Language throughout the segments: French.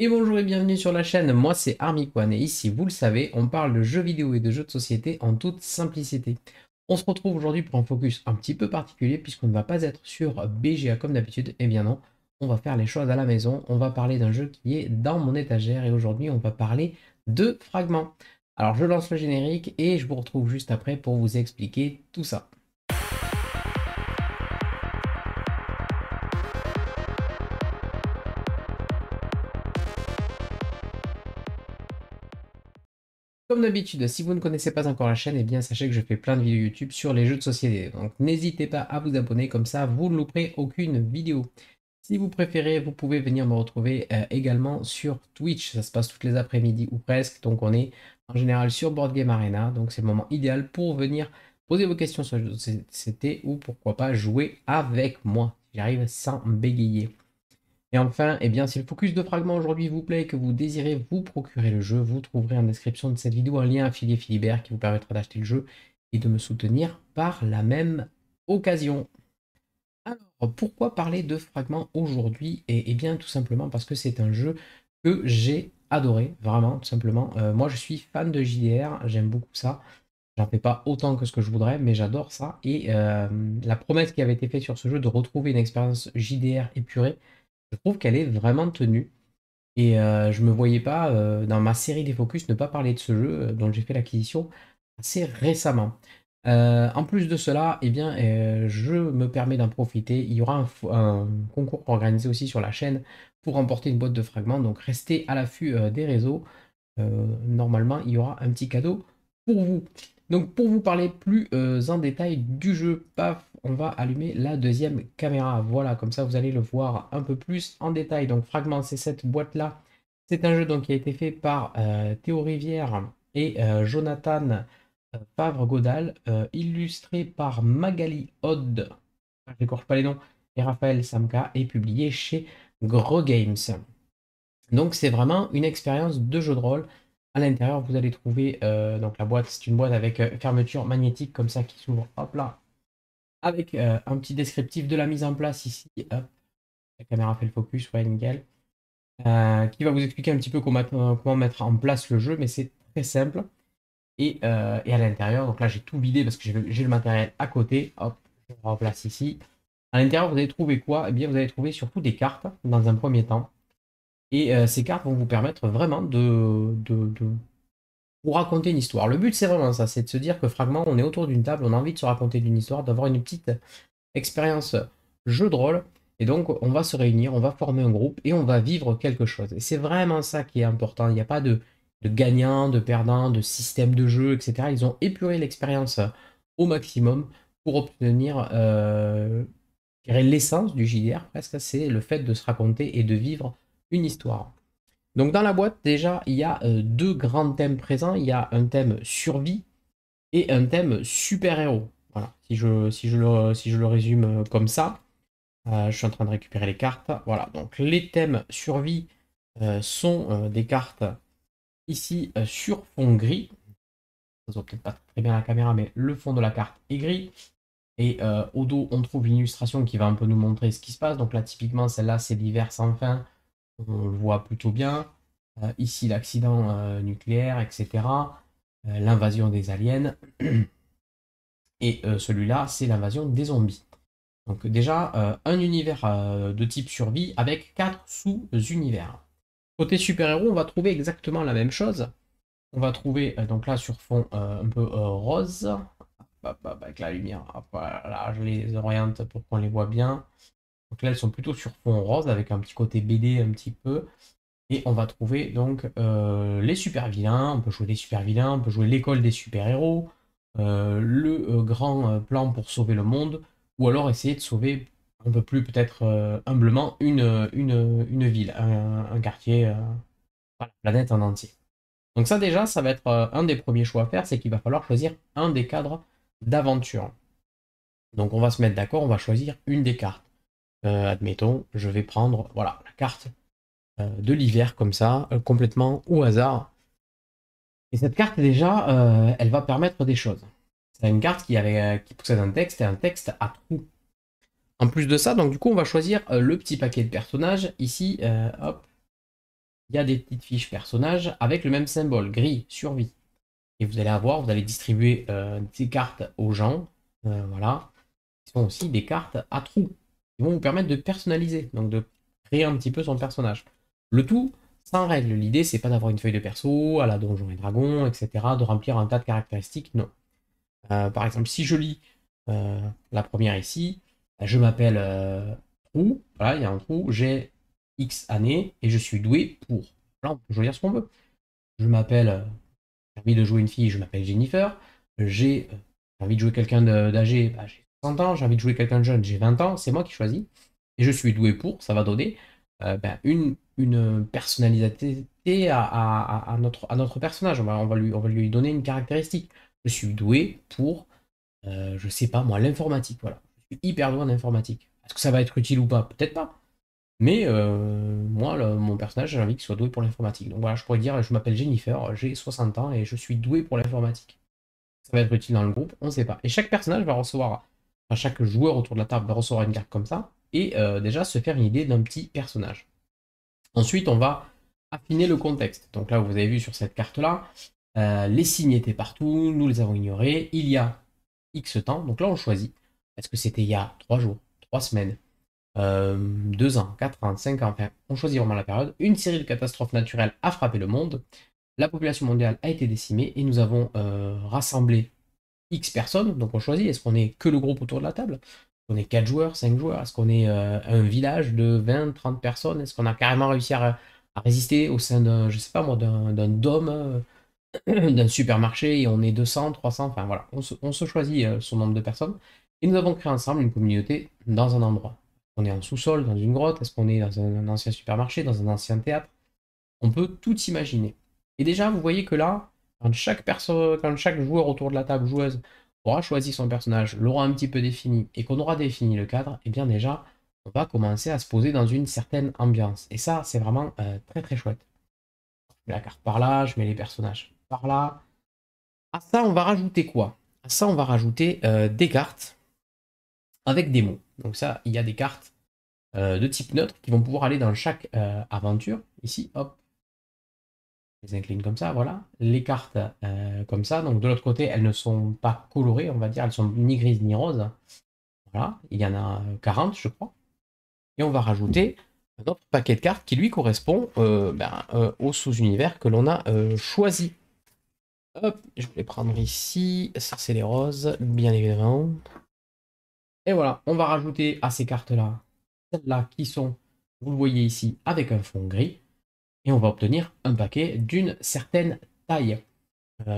Et bonjour et bienvenue sur la chaîne, moi c'est Kwan et ici, vous le savez, on parle de jeux vidéo et de jeux de société en toute simplicité. On se retrouve aujourd'hui pour un focus un petit peu particulier puisqu'on ne va pas être sur BGA comme d'habitude, et eh bien non, on va faire les choses à la maison, on va parler d'un jeu qui est dans mon étagère et aujourd'hui on va parler de fragments. Alors je lance le générique et je vous retrouve juste après pour vous expliquer tout ça. Comme d'habitude, si vous ne connaissez pas encore la chaîne, eh bien sachez que je fais plein de vidéos YouTube sur les jeux de société. Donc n'hésitez pas à vous abonner, comme ça vous ne louperez aucune vidéo. Si vous préférez, vous pouvez venir me retrouver euh, également sur Twitch. Ça se passe toutes les après-midi ou presque. Donc on est en général sur Board Game Arena. Donc c'est le moment idéal pour venir poser vos questions sur le jeu de société ou pourquoi pas jouer avec moi. J'arrive sans bégayer. Et enfin, eh bien, si le focus de Fragments aujourd'hui vous plaît et que vous désirez vous procurer le jeu, vous trouverez en description de cette vidéo un lien affilié Philibert qui vous permettra d'acheter le jeu et de me soutenir par la même occasion. Alors, pourquoi parler de Fragments aujourd'hui et, eh bien, tout simplement parce que c'est un jeu que j'ai adoré, vraiment, tout simplement. Euh, moi, je suis fan de JDR, j'aime beaucoup ça. J'en fais pas autant que ce que je voudrais, mais j'adore ça. Et euh, la promesse qui avait été faite sur ce jeu de retrouver une expérience JDR épurée, trouve qu'elle est vraiment tenue. Et euh, je me voyais pas, euh, dans ma série des focus, ne pas parler de ce jeu euh, dont j'ai fait l'acquisition assez récemment. en plus de cela, et eh bien, je me permets d'en profiter. Il y aura un, concours organisé aussi sur la chaîne pour remporter une boîte de fragments. Donc restez à l'affût des réseaux. normalement, il y aura un petit cadeau pour vous. Donc pour vous parler plus en détail du jeu, paf, on va allumer la deuxième caméra. Voilà, comme ça vous allez le voir un peu plus en détail. Donc Fragment, c'est cette boîte-là. C'est un jeu donc, qui a été fait par euh, Théo Rivière et euh, Jonathan euh, Favre-Godal, illustré par Magali Odd, ah, je n'écorche pas les noms, et Raphaël Samka, et publié chez Gros Games. Donc c'est vraiment une expérience de jeu de rôle. À l'intérieur, vous allez trouver donc la boîte, c'est une boîte avec fermeture magnétique comme ça qui s'ouvre, hop là, avec euh, un petit descriptif de la mise en place ici. La caméra fait le focus, ouais, nickel. Euh, qui va vous expliquer un petit peu euh, comment, mettre en place le jeu, mais c'est très simple. Et, à l'intérieur, donc là j'ai tout vidé parce que j'ai le matériel à côté. Hop, je le remplace ici. À l'intérieur, vous allez trouver quoi Eh bien, vous allez trouver surtout des cartes dans un premier temps. Et ces cartes vont vous permettre vraiment de, de raconter une histoire. Le but, c'est vraiment ça, c'est de se dire que Fragment, on est autour d'une table, on a envie de se raconter une histoire, d'avoir une petite expérience jeu de rôle. Et donc, on va se réunir, on va former un groupe et on va vivre quelque chose. Et c'est vraiment ça qui est important. Il n'y a pas de, gagnant, de perdant, de système de jeu, etc. Ils ont épuré l'expérience au maximum pour obtenir euh, l'essence du JDR, que c'est le fait de se raconter et de vivre une histoire. Donc dans la boîte, déjà, il y a euh, deux grands thèmes présents. Il y a un thème survie et un thème super-héros. Voilà, si je, si, je le, si je le résume euh, comme ça. Euh, je suis en train de récupérer les cartes. Voilà, donc les thèmes survie sont des cartes ici sur fond gris. Ça se voit peut-être pas très bien la caméra, mais le fond de la carte est gris. Et au dos, on trouve une illustration qui va un peu nous montrer ce qui se passe. Donc là, typiquement, celle-là, c'est l'hiver sans fin on euh, le voit plutôt bien. Euh, ici, l'accident euh, nucléaire, etc. l'invasion des aliens. Et celui-là, c'est l'invasion des zombies. Donc déjà, un univers de type survie avec quatre sous-univers. Côté super-héros, on va trouver exactement la même chose. On va trouver, donc là, sur fond un peu rose, avec la lumière. Voilà, je les oriente pour qu'on les voit bien. Donc là, elles sont plutôt sur fond rose avec un petit côté BD un petit peu. Et on va trouver donc euh, les super vilains. On peut jouer les super vilains, on peut jouer l'école des super héros, euh, le euh, grand plan pour sauver le monde, ou alors essayer de sauver un peu plus peut-être humblement une, une, ville, un, un quartier, la planète en entier. Donc ça déjà, ça va être un des premiers choix à faire, c'est qu'il va falloir choisir un des cadres d'aventure. Donc on va se mettre d'accord, on va choisir une des cartes. Euh, admettons, je vais prendre voilà, la carte euh, de l'hiver comme ça, euh, complètement au hasard. Et cette carte, déjà, elle va permettre des choses. C'est une carte qui, avait, qui possède un texte et un texte à trous. En plus de ça, donc du coup, on va choisir le petit paquet de personnages. Ici, hop, il y a des petites fiches personnages avec le même symbole, gris, survie. Et vous allez avoir, vous allez distribuer ces cartes aux gens, voilà, qui sont aussi des cartes à trous vont vous permettre de personnaliser, donc de créer un petit peu son personnage. Le tout sans règle. L'idée, c'est pas d'avoir une feuille de perso à la Donjon et Dragon, etc., de remplir un tas de caractéristiques, non. Euh, par exemple, si je lis euh, la première ici, bah, je m'appelle euh, Trou, voilà, il y a un trou, j'ai X années et je suis doué pour. Là, on peut choisir ce qu'on veut. Je m'appelle, j'ai envie de jouer une fille, je m'appelle Jennifer. J'ai envie de jouer quelqu'un d'âgé, bah, j'ai ans, j'ai envie de jouer quelqu'un de jeune, j'ai 20 ans, c'est moi qui choisis, et je suis doué pour, ça va donner euh, ben, une, une personnalité à, notre, à notre personnage, on va, lui, on va lui donner une caractéristique. Je suis doué pour, euh, je sais pas moi, l'informatique, voilà. Je suis hyper doué en informatique. Est-ce que ça va être utile ou pas Peut-être pas. Mais euh, moi, mon personnage, j'ai envie qu'il soit doué pour l'informatique. Donc voilà, je pourrais dire, je m'appelle Jennifer, j'ai 60 ans et je suis doué pour l'informatique. Ça va être utile dans le groupe, on sait pas. Et chaque personnage va recevoir chaque joueur autour de la table recevra une carte comme ça et euh, déjà se faire une idée d'un petit personnage. Ensuite, on va affiner le contexte. Donc là, vous avez vu sur cette carte-là, euh, les signes étaient partout, nous les avons ignorés, il y a X temps, donc là on choisit. Est-ce que c'était il y a 3 jours, 3 semaines, euh, deux 2 ans, 4 ans, 5 ans, enfin, on choisit vraiment la période. Une série de catastrophes naturelles a frappé le monde, la population mondiale a été décimée et nous avons rassemblé X personnes, donc on choisit, est-ce qu'on est que le groupe autour de la table on est 4 joueurs, 5 joueurs Est-ce qu'on est, euh, un village de 20, 30 personnes Est-ce qu'on a carrément réussi à, résister au sein d'un, je sais pas moi, d'un, dôme, euh, d'un supermarché et on est 200, 300, enfin voilà, on se, choisit euh, son nombre de personnes et nous avons créé ensemble une communauté dans un endroit. On est en sous-sol, dans une grotte, est-ce qu'on est dans un ancien supermarché, dans un ancien théâtre On peut tout imaginer. Et déjà, vous voyez que là, quand chaque, quand chaque joueur autour de la table joueuse aura choisi son personnage, l'aura un petit peu défini et qu'on aura défini le cadre, et eh bien déjà, on va commencer à se poser dans une certaine ambiance. Et ça, c'est vraiment euh, très très chouette. Je mets la carte par là, je mets les personnages par là. À ça, on va rajouter quoi À ça, on va rajouter euh, des cartes avec des mots. Donc ça, il y a des cartes euh, de type neutre qui vont pouvoir aller dans chaque aventure. Ici, hop, les incline comme ça, voilà. Les cartes euh, comme ça, donc de l'autre côté, elles ne sont pas colorées, on va dire, elles sont ni grises ni roses. Voilà, il y en a 40, je crois. Et on va rajouter un autre paquet de cartes qui lui correspond euh, ben, euh, au sous-univers que l'on a choisi. Hop, je vais prendre ici. Ça, c'est les roses, bien évidemment. Et voilà, on va rajouter à ces cartes-là, celles-là qui sont, vous le voyez ici, avec un fond gris et on va obtenir un paquet d'une certaine taille,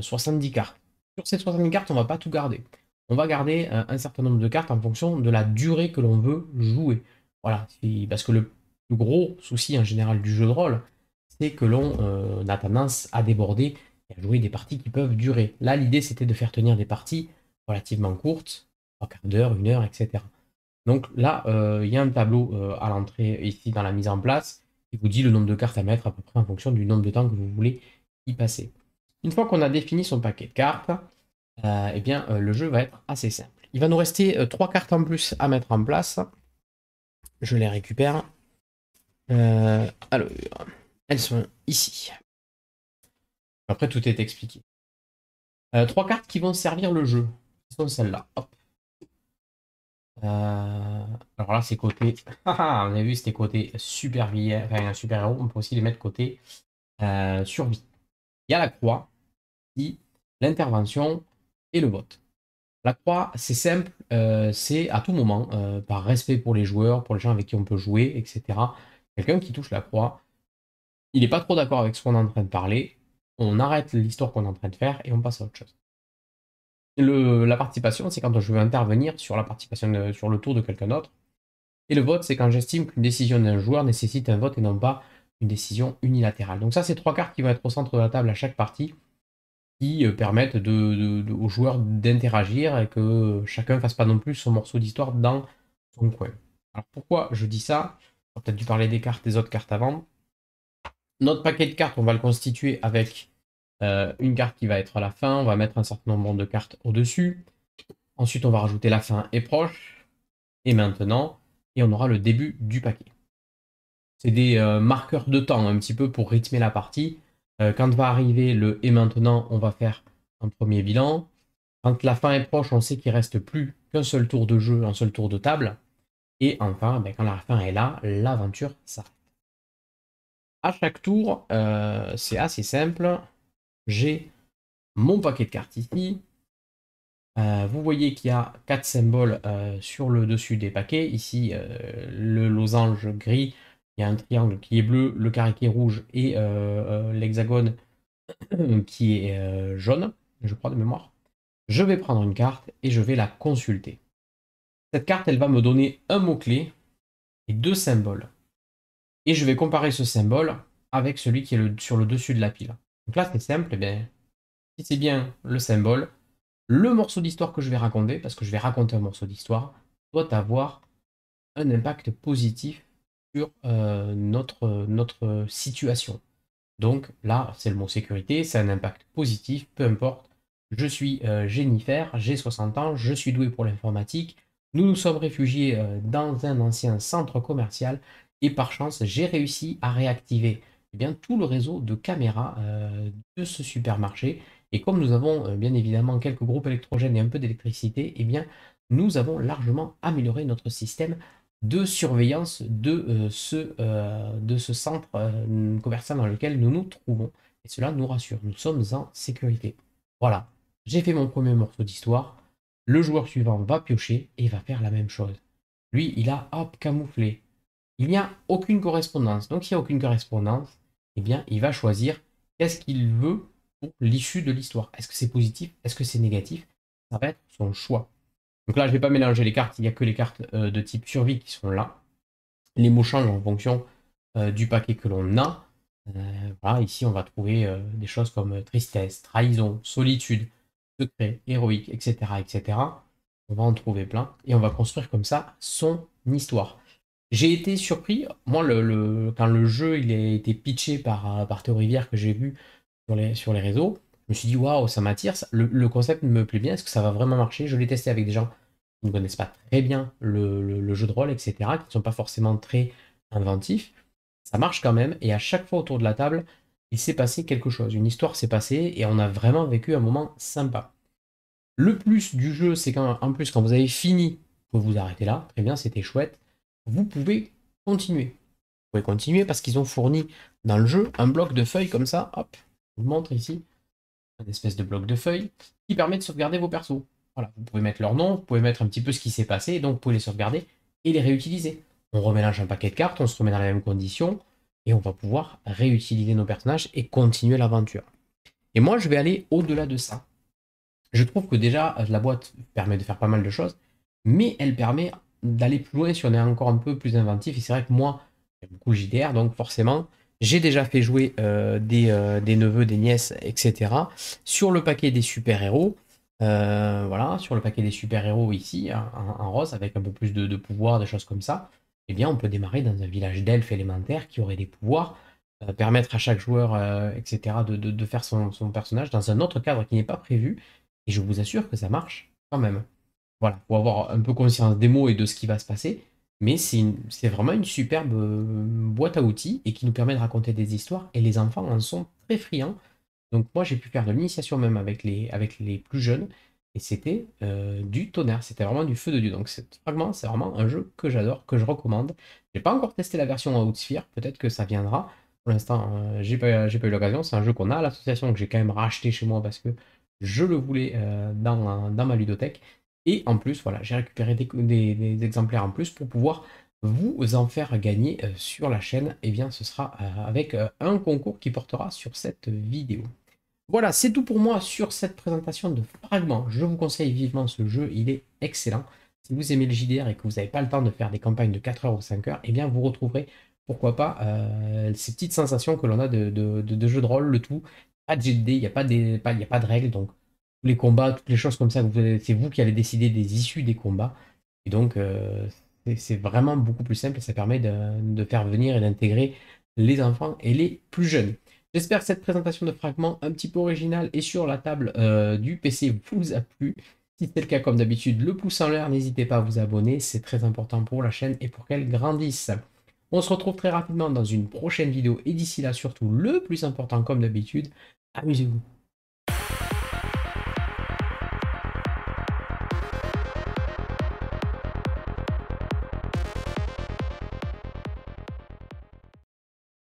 70 euh, cartes. Sur ces 70 cartes, on ne va pas tout garder. On va garder euh, un, certain nombre de cartes en fonction de la durée que l'on veut jouer. Voilà, parce que le plus gros souci en général du jeu de rôle, c'est que l'on euh, a tendance à déborder et à jouer des parties qui peuvent durer. Là, l'idée, c'était de faire tenir des parties relativement courtes, trois quarts d'heure, une heure, etc. Donc là, il y a un tableau à l'entrée ici dans la mise en place il vous dit le nombre de cartes à mettre à peu près en fonction du nombre de temps que vous voulez y passer. Une fois qu'on a défini son paquet de cartes, euh, eh bien, euh, le jeu va être assez simple. Il va nous rester euh, trois cartes en plus à mettre en place. Je les récupère. alors, elles sont ici. Après, tout est expliqué. trois cartes qui vont servir le jeu. Elles sont celles-là. Hop. Euh, alors là, c'est côté. Ah, ah, on a vu, c'était côté super, super héros. On peut aussi les mettre côté euh, survie. Il y a la croix, l'intervention et le vote. La croix, c'est simple, euh, c'est à tout moment, par respect pour les joueurs, pour les gens avec qui on peut jouer, etc. Quelqu'un qui touche la croix, il n'est pas trop d'accord avec ce qu'on est en train de parler, on arrête l'histoire qu'on est en train de faire et on passe à autre chose la participation, c'est quand je veux intervenir sur la participation sur le tour de quelqu'un d'autre. Et le vote, c'est quand j'estime qu'une décision d'un joueur nécessite un vote et non pas une décision unilatérale. Donc ça, c'est trois cartes qui vont être au centre de la table à chaque partie, qui euh, permettent aux joueurs d'interagir et que chacun fasse pas non plus son morceau d'histoire dans son coin. Alors pourquoi je dis ça On peut-être dû parler des cartes, des autres cartes avant. Notre paquet de cartes, on va le constituer avec euh, une carte qui va être à la fin, on va mettre un certain nombre de cartes au-dessus, ensuite on va rajouter la fin et proche, et maintenant, et on aura le début du paquet. C'est des euh, marqueurs de temps un petit peu pour rythmer la partie. Euh, quand va arriver le et maintenant, on va faire un premier bilan. Quand la fin est proche, on sait qu'il reste plus qu'un seul tour de jeu, un seul tour de table. Et enfin, ben, quand la fin est là, l'aventure s'arrête. À chaque tour, c'est assez simple j'ai mon paquet de cartes ici. Euh, vous voyez qu'il y a quatre symboles euh, sur le dessus des paquets. Ici, euh, le losange gris, il y a un triangle qui est bleu, le carré qui est rouge et l'hexagone qui est jaune, je crois de mémoire. Je vais prendre une carte et je vais la consulter. Cette carte, elle va me donner un mot-clé et deux symboles. Et je vais comparer ce symbole avec celui qui est sur le dessus de la pile. Donc là, c'est simple, eh si c'est bien le symbole, le morceau d'histoire que je vais raconter, parce que je vais raconter un morceau d'histoire, doit avoir un impact positif sur euh, notre, situation. Donc là, c'est le mot sécurité, c'est un impact positif, peu importe. Je suis euh, Jennifer, j'ai 60 ans, je suis doué pour l'informatique. Nous nous sommes réfugiés euh, dans un ancien centre commercial et par chance, j'ai réussi à réactiver eh bien, tout le réseau de caméras euh, de ce supermarché. Et comme nous avons euh, bien évidemment quelques groupes électrogènes et un peu d'électricité, eh bien, nous avons largement amélioré notre système de surveillance de, euh, ce, de ce centre commercial dans lequel nous nous trouvons. Et cela nous rassure, nous sommes en sécurité. Voilà, j'ai fait mon premier morceau d'histoire. Le joueur suivant va piocher et va faire la même chose. Lui, il a hop camouflé. Il n'y a aucune correspondance. Donc s'il n'y a aucune correspondance, eh bien, il va choisir qu'est-ce qu'il veut pour l'issue de l'histoire. Est-ce que c'est positif Est-ce que c'est négatif Ça va être son choix. Donc là, je ne vais pas mélanger les cartes, il n'y a que les cartes euh, de type survie qui sont là. Les mots changent en fonction euh, du paquet que l'on a. Euh, ici, on va trouver des choses comme tristesse, trahison, solitude, secret, héroïque, etc., etc. On va en trouver plein et on va construire comme ça son histoire. J'ai été surpris, moi, le, quand le jeu il a été pitché euh, par, Théo Rivière que j'ai vu sur les, sur les réseaux, je me suis dit, waouh, ça m'attire, le, concept me plaît bien, est-ce que ça va vraiment marcher Je l'ai testé avec des gens qui ne connaissent pas très bien le, le jeu de rôle, etc., qui ne sont pas forcément très inventifs. Ça marche quand même, et à chaque fois autour de la table, il s'est passé quelque chose, une histoire s'est passée, et on a vraiment vécu un moment sympa. Le plus du jeu, c'est qu'en plus, quand vous avez fini, vous vous arrêtez là, très bien, c'était chouette vous pouvez continuer. Vous pouvez continuer parce qu'ils ont fourni dans le jeu un bloc de feuilles comme ça. Hop, je vous montre ici. Un espèce de bloc de feuilles qui permet de sauvegarder vos persos. Voilà, vous pouvez mettre leur nom, vous pouvez mettre un petit peu ce qui s'est passé, donc vous pouvez les sauvegarder et les réutiliser. On remélange un paquet de cartes, on se remet dans la même condition, et on va pouvoir réutiliser nos personnages et continuer l'aventure. Et moi, je vais aller au-delà de ça. Je trouve que déjà, la boîte permet de faire pas mal de choses, mais elle permet d'aller plus loin si on est encore un peu plus inventif. Et c'est vrai que moi, j'aime beaucoup le JDR, donc forcément, j'ai déjà fait jouer euh, euh, des, neveux, des nièces, etc. Sur le paquet des super-héros, euh, voilà, sur le paquet des super-héros ici, en, rose, avec un peu plus de, pouvoir, des choses comme ça, et eh bien, on peut démarrer dans un village d'elfes élémentaires qui aurait des pouvoirs, permettre à chaque joueur, etc., de, faire son personnage dans un autre cadre qui n'est pas prévu. Et je vous assure que ça marche quand même. Voilà, pour avoir un peu conscience des mots et de ce qui va se passer. Mais c'est vraiment une superbe euh, boîte à outils et qui nous permet de raconter des histoires. Et les enfants en sont très friands. Donc moi, j'ai pu faire de l'initiation même avec les, avec les plus jeunes. Et c'était euh, du tonnerre, c'était vraiment du feu de Dieu. Donc ce fragment, c'est vraiment un jeu que j'adore, que je recommande. J'ai pas encore testé la version Outsphere, peut-être que ça viendra. Pour l'instant, euh, j'ai pas, pas, eu l'occasion. C'est un jeu qu'on a à l'association que j'ai quand même racheté chez moi parce que je le voulais dans, dans ma ludothèque. Et en plus, voilà, j'ai récupéré des, exemplaires en plus pour pouvoir vous en faire gagner euh, sur la chaîne. Et eh bien, ce sera euh, avec euh, un concours qui portera sur cette vidéo. Voilà, c'est tout pour moi sur cette présentation de fragments. Je vous conseille vivement ce jeu, il est excellent. Si vous aimez le JDR et que vous n'avez pas le temps de faire des campagnes de 4 heures ou 5 heures, eh bien vous retrouverez, pourquoi pas, ces petites sensations que l'on a de, de, de, jeu de rôle, le tout. Pas de GD, il n'y a, pas a pas de règles, donc les combats, toutes les choses comme ça, c'est vous qui allez décider des issues des combats. Et donc, euh, c'est vraiment beaucoup plus simple ça permet de, faire venir et d'intégrer les enfants et les plus jeunes. J'espère que cette présentation de fragments un petit peu originale et sur la table euh, du PC vous a plu. Si c'est le cas, comme d'habitude, le pouce en l'air, n'hésitez pas à vous abonner, c'est très important pour la chaîne et pour qu'elle grandisse. On se retrouve très rapidement dans une prochaine vidéo et d'ici là, surtout le plus important comme d'habitude, amusez-vous.